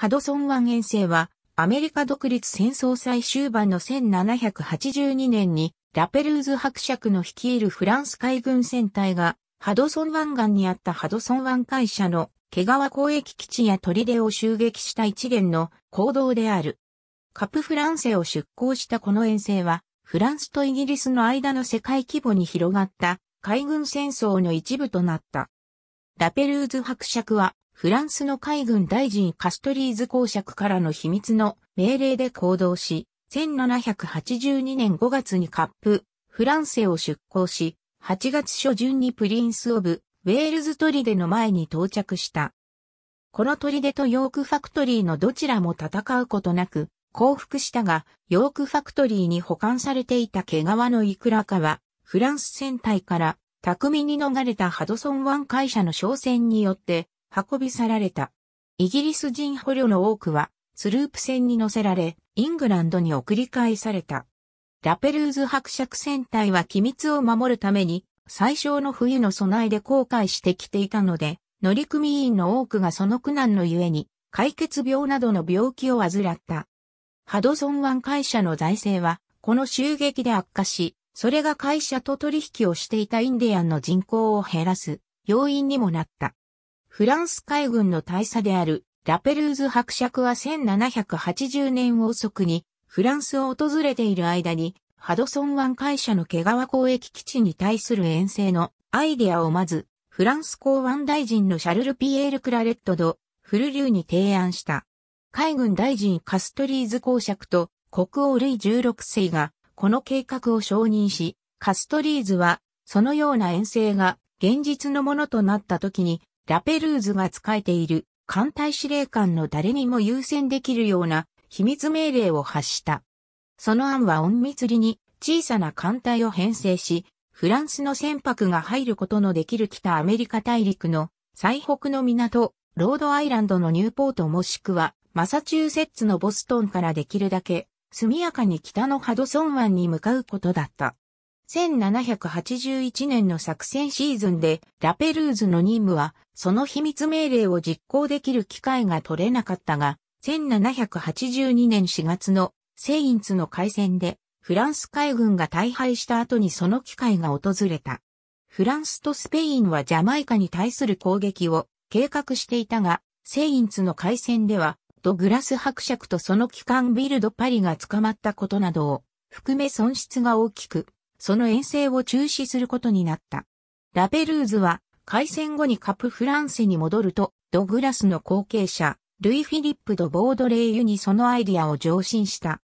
ハドソン湾遠征は、アメリカ独立戦争最終盤の1782年に、ラペルーズ伯爵の率いるフランス海軍戦隊が、ハドソン湾岸にあったハドソン湾会社の毛皮交易基地や砦を襲撃した一連の行動である。カプフランセを出港したこの遠征は、フランスとイギリスの間の世界規模に広がった海軍戦争の一部となった。ラペルーズ伯爵はフランスの海軍大臣カストリーズ公爵からの秘密の命令で行動し、1782年5月にカップ、フランセを出港し、8月初旬にプリンス・オブ・ウェールズ砦の前に到着した。この砦とヨークファクトリーのどちらも戦うことなく、降伏したが、ヨークファクトリーに保管されていた毛皮のいくらかは、フランス船隊から巧みに逃れたハドソン湾会社の商船によって運び去られた。イギリス人捕虜の多くは、スループ船に乗せられ、イングランドに送り返された。ラペルーズ伯爵船隊は機密を守るために、最小の冬の備えで後悔してきていたので、乗組員の多くがその苦難のゆえに、解決病などの病気を患った。ハドソン湾会社の財政は、この襲撃で悪化し、それが会社と取引をしていたインディアンの人口を減らす要因にもなった。フランス海軍の大佐であるラペルーズ伯爵は1780年遅くにフランスを訪れている間にハドソン湾会社の毛皮交易基地に対する遠征のアイデアをまずフランス港湾大臣のシャルル・ピエール・クラレット・ド・フルリューに提案した。海軍大臣カストリーズ公爵と国王ルイ16世がこの計画を承認し、カストリーズはそのような遠征が現実のものとなった時にラペルーズが使えている艦隊司令官の誰にも優先できるような秘密命令を発した。その案は隠密裏に小さな艦隊を編成し、フランスの船舶が入ることのできる北アメリカ大陸の最北の港、ロードアイランドのニューポートもしくはマサチューセッツのボストンからできるだけ速やかに北のハドソン湾に向かうことだった。1781年の作戦シーズンで、ラペルーズの任務は、その秘密命令を実行できる機会が取れなかったが、1782年4月のセインツの海戦で、フランス海軍が大敗した後にその機会が訪れた。フランスとスペインはジャマイカに対する攻撃を計画していたが、セインツの海戦では、ドグラス伯爵とその機関ビルドパリが捕まったことなどを含め損失が大きく、その遠征を中止することになった。ラペルーズは、開戦後にカプフランセに戻ると、ドグラスの後継者、ルイ・フィリップ・ド・ボードレイユにそのアイディアを上申した。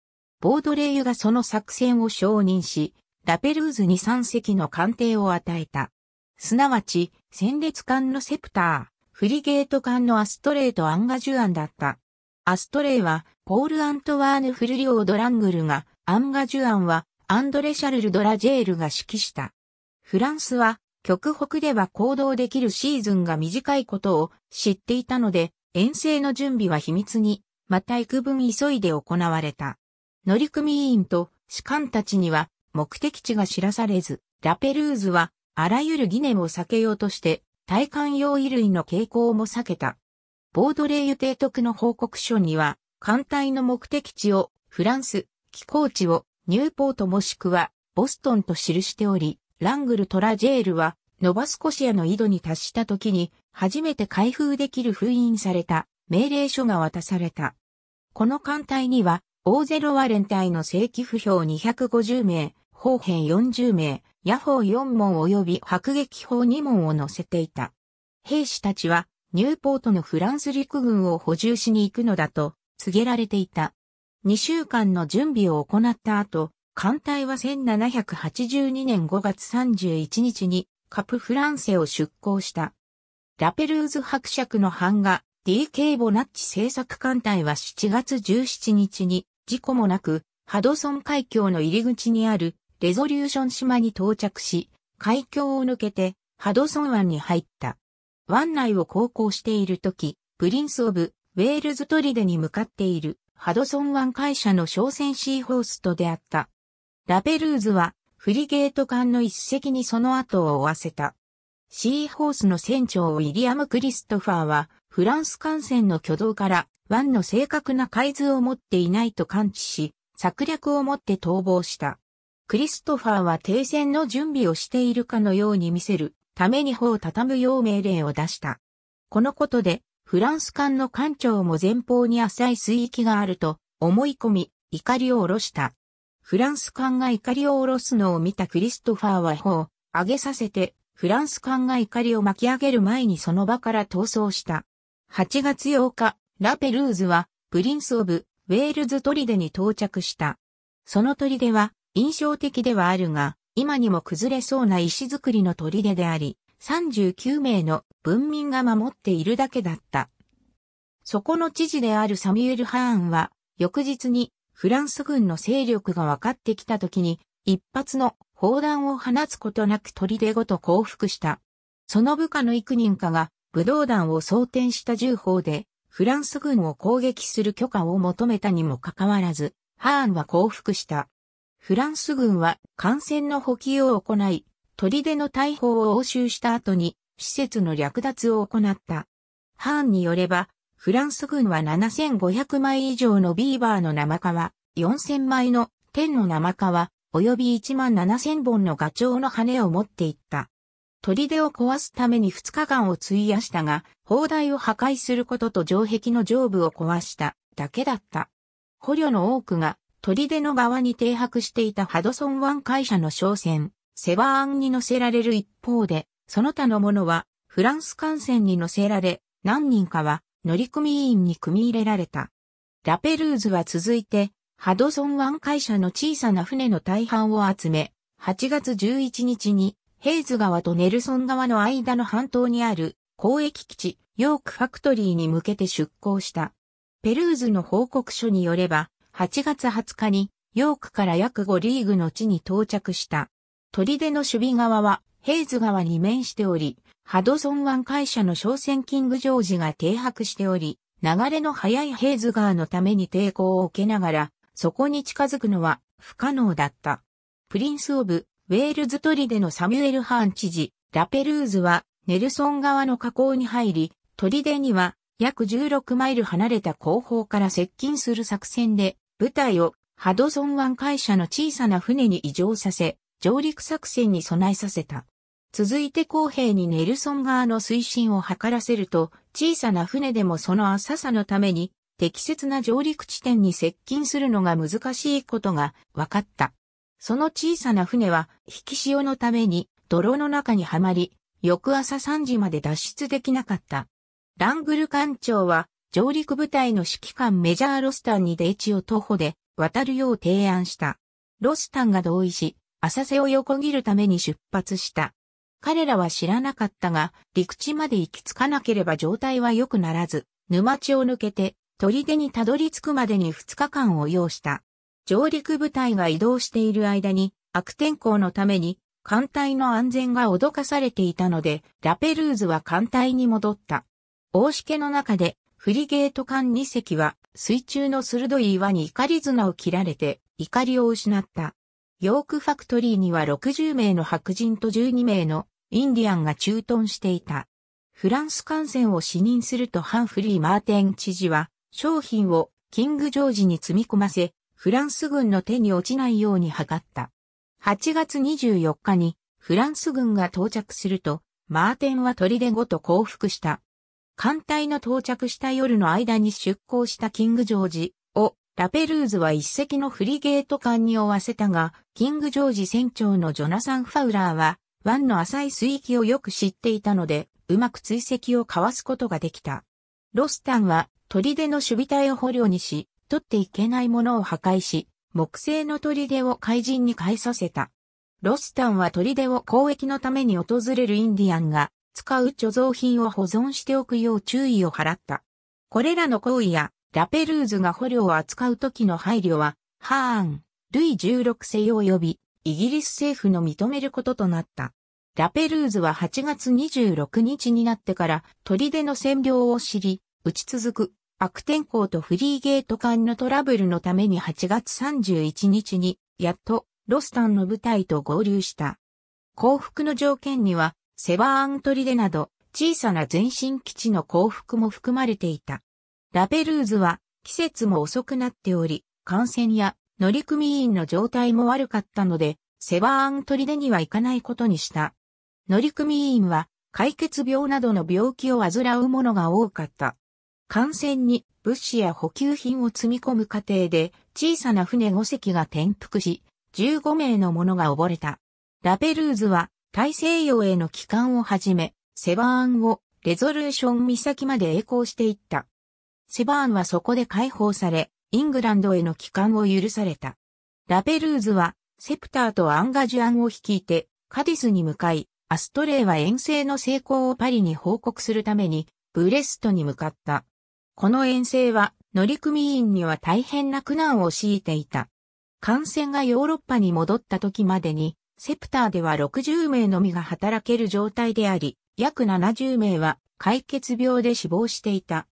ボードレイユがその作戦を承認し、ラペルーズに3隻の艦艇を与えた。すなわち、戦列艦のセプター、フリゲート艦のアストレイとアンガジュアンだった。アストレイは、ポール・アントワーヌ・フルリオ・ドラングルが、アンガジュアンは、アンドレ・シャルル・ドラジェールが指揮した。フランスは極北では行動できるシーズンが短いことを知っていたので、遠征の準備は秘密に、また幾分急いで行われた。乗組員と士官たちには目的地が知らされず、ラペルーズはあらゆる疑念を避けようとして、体感用衣類の傾向も避けた。ボードレイユ提督の報告書には、艦隊の目的地をフランス、寄港地をニューポートもしくは、ボストンと記しており、ラングルトラジェールは、ノバスコシアの井戸に達した時に、初めて開封できる封印された命令書が渡された。この艦隊には、大ゼロワレン隊の正規不評250名、砲兵40名、野砲4門及び迫撃砲2門を乗せていた。兵士たちは、ニューポートのフランス陸軍を補充しに行くのだと、告げられていた。2週間の準備を行った後、艦隊は1782年5月31日にカプフランセを出港した。ラペルーズ伯爵の版画 DK ボナッチ制作艦隊は7月17日に事故もなくハドソン海峡の入り口にあるレゾリューション島に到着し、海峡を抜けてハドソン湾に入った。湾内を航行している時、プリンス・オブ・ウェールズ・トリデに向かっているハドソン湾会社の商船シーホースと出会った。ラペルーズはフリゲート艦の一隻にその後を追わせた。シーホースの船長ウィリアム・クリストファーはフランス艦船の挙動から湾の正確な海図を持っていないと感知し、策略を持って逃亡した。クリストファーは停戦の準備をしているかのように見せるために砲を畳むよう命令を出した。このことでフランス艦の艦長も前方に浅い水域があると思い込み、怒りを下ろした。フランス艦が怒りを下ろすのを見たクリストファーは砲を上げさせて、フランス艦が怒りを巻き上げる前にその場から逃走した。8月8日、ラペルーズは、プリンス・オブ・ウェールズ・トリデに到着した。その砦は、印象的ではあるが、今にも崩れそうな石造りの砦であり、39名の文民が守っているだけだった。そこの知事であるサミュエル・ハーンは、翌日にフランス軍の勢力が分かってきた時に、一発の砲弾を放つことなく砦ごと降伏した。その部下の幾人かが、武道弾を装填した銃砲で、フランス軍を攻撃する許可を求めたにもかかわらず、ハーンは降伏した。フランス軍は艦船の補給を行い、砦の大砲を押収した後に、施設の略奪を行った。ハーンによれば、フランス軍は7500枚以上のビーバーの生皮、4000枚の天の生皮、及び1万7000本のガチョウの羽を持っていった。砦を壊すために2日間を費やしたが、砲台を破壊することと城壁の上部を壊しただけだった。捕虜の多くが砦の側に停泊していたハドソン湾会社の商船、セバーンに乗せられる一方で、その他のものはフランス艦船に乗せられ、何人かは乗組員に組み入れられた。ラペルーズは続いて、ハドソン湾会社の小さな船の大半を集め、8月11日にヘイズ川とネルソン川の間の半島にある交易基地、ヨークファクトリーに向けて出港した。ペルーズの報告書によれば、8月20日にヨークから約5リーグの地に到着した。砦の守備側はヘイズ川に面しており、ハドソン湾会社の商船キングジョージが停泊しており、流れの速いヘイズ川のために抵抗を受けながら、そこに近づくのは不可能だった。プリンス・オブ・ウェールズ砦のサミュエル・ハーン知事、ラペルーズは、ネルソン川の河口に入り、砦には約16マイル離れた後方から接近する作戦で、部隊をハドソン湾会社の小さな船に移乗させ、上陸作戦に備えさせた。続いて公平にネルソン側の推進を図らせると、小さな船でもその浅さのために、適切な上陸地点に接近するのが難しいことが分かった。その小さな船は、引き潮のために、泥の中にはまり、翌朝3時まで脱出できなかった。ラングル艦長は、上陸部隊の指揮官メジャーロスタンに出地を徒歩で渡るよう提案した。ロスタンが同意し、浅瀬を横切るために出発した。彼らは知らなかったが、陸地まで行き着かなければ状態は良くならず、沼地を抜けて、砦にたどり着くまでに2日間を要した。上陸部隊が移動している間に、悪天候のために、艦隊の安全が脅かされていたので、ラペルーズは艦隊に戻った。大しけの中で、フリゲート艦2隻は、水中の鋭い岩に怒り綱を切られて、怒りを失った。ヨークファクトリーには60名の白人と12名のインディアンが駐屯していた。フランス艦船を視認するとハンフリー・マーテン知事は商品をキング・ジョージに積み込ませ、フランス軍の手に落ちないように図った。8月24日にフランス軍が到着すると、マーテンは砦ごと降伏した。艦隊の到着した夜の間に出港したキング・ジョージラペルーズは一隻のフリゲート艦に追わせたが、キング・ジョージ船長のジョナサン・ファウラーは、湾の浅い水域をよく知っていたので、うまく追跡をかわすことができた。ロスタンは、砦の守備隊を捕虜にし、取っていけないものを破壊し、木製の砦を怪人に変えさせた。ロスタンは砦を交易のために訪れるインディアンが、使う貯蔵品を保存しておくよう注意を払った。これらの行為やラペルーズが捕虜を扱う時の配慮は、ハーン、ルイ16世及び、イギリス政府の認めることとなった。ラペルーズは8月26日になってから砦の占領を知り、打ち続く悪天候とフリーゲート間のトラブルのために8月31日に、やっとロスタンの部隊と合流した。降伏の条件には、セバーン砦など小さな前進基地の降伏も含まれていた。ラペルーズは季節も遅くなっており、感染や乗組員の状態も悪かったので、セバーン取出には行かないことにした。乗組員は解決病などの病気を患う者が多かった。艦船に物資や補給品を積み込む過程で小さな船5隻が転覆し、15名の者が溺れた。ラペルーズは大西洋への帰還をはじめ、セバーンをレゾルーション岬まで栄光していった。セバーンはそこで解放され、イングランドへの帰還を許された。ラペルーズは、セプターとアンガジュアンを率いて、カディスに向かい、アストレイは遠征の成功をパリに報告するために、ブレストに向かった。この遠征は、乗組員には大変な苦難を強いていた。感染がヨーロッパに戻った時までに、セプターでは60名のみが働ける状態であり、約70名は解決病で死亡していた。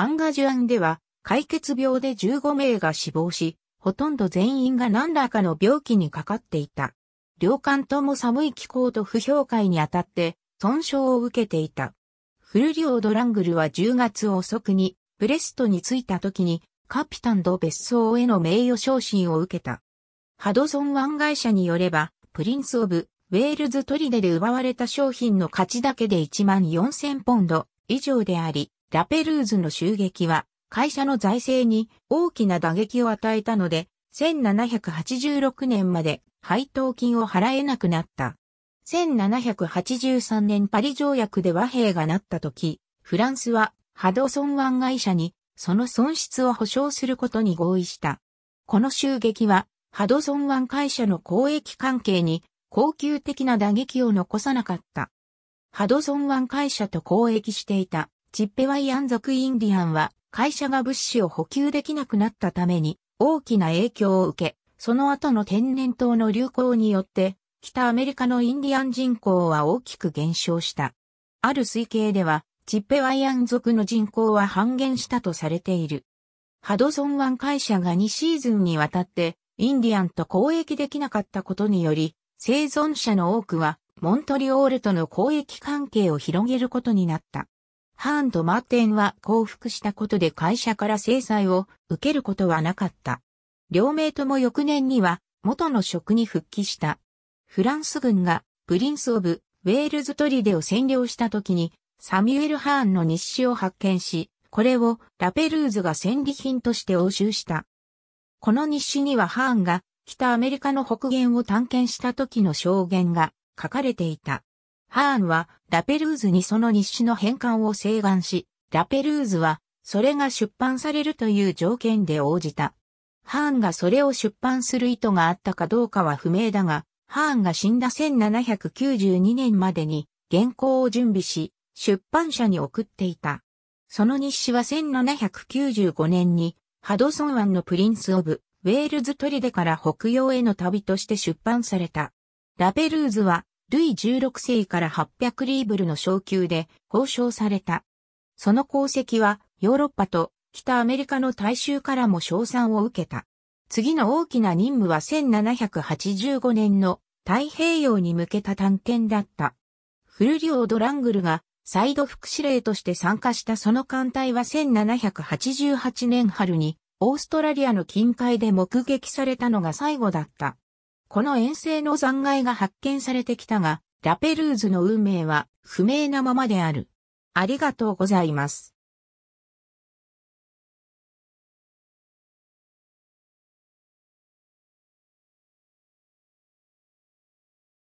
アンガジュアンでは、解決病で15名が死亡し、ほとんど全員が何らかの病気にかかっていた。両艦とも寒い気候と不評会にあたって、損傷を受けていた。フルリオ・ドラングルは10月遅くに、ブレストに着いた時に、カピタンド別荘への名誉昇進を受けた。ハドソン湾会社によれば、プリンス・オブ・ウェールズ・トリデで奪われた商品の価値だけで1万4000ポンド以上であり、ラペルーズの襲撃は会社の財政に大きな打撃を与えたので、1786年まで配当金を払えなくなった。1783年パリ条約で和平がなった時、フランスはハドソン湾会社にその損失を保証することに合意した。この襲撃はハドソン湾会社の交易関係に恒久的な打撃を残さなかった。ハドソン湾会社と交易していたチッペワイアン族インディアンは会社が物資を補給できなくなったために大きな影響を受け、その後の天然痘の流行によって北アメリカのインディアン人口は大きく減少した。ある推計ではチッペワイアン族の人口は半減したとされている。ハドソン湾会社が2シーズンにわたってインディアンと交易できなかったことにより、生存者の多くはモントリオールとの交易関係を広げることになった。ハーンとマーテンは降伏したことで会社から制裁を受けることはなかった。両名とも翌年には元の職に復帰した。フランス軍がプリンス・オブ・ウェールズ・トリデを占領した時にサミュエル・ハーンの日誌を発見し、これをラペルーズが戦利品として押収した。この日誌にはハーンが北アメリカの北限を探検した時の証言が書かれていた。ハーンはラペルーズにその日誌の返還を請願し、ラペルーズはそれが出版されるという条件で応じた。ハーンがそれを出版する意図があったかどうかは不明だが、ハーンが死んだ1792年までに原稿を準備し、出版社に送っていた。その日誌は1795年にハドソン湾のプリンス・オブ・ウェールズ・トリデから北洋への旅として出版された。ラペルーズはルイ16世から800リーブルの昇給で報奨された。その功績はヨーロッパと北アメリカの大衆からも称賛を受けた。次の大きな任務は1785年の太平洋に向けた探検だった。フルリオ・ドラングルがサイド副司令として参加したその艦隊は1788年春にオーストラリアの近海で目撃されたのが最後だった。この遠征の残骸が発見されてきたが、ラペルーズの運命は不明なままである。ありがとうございます。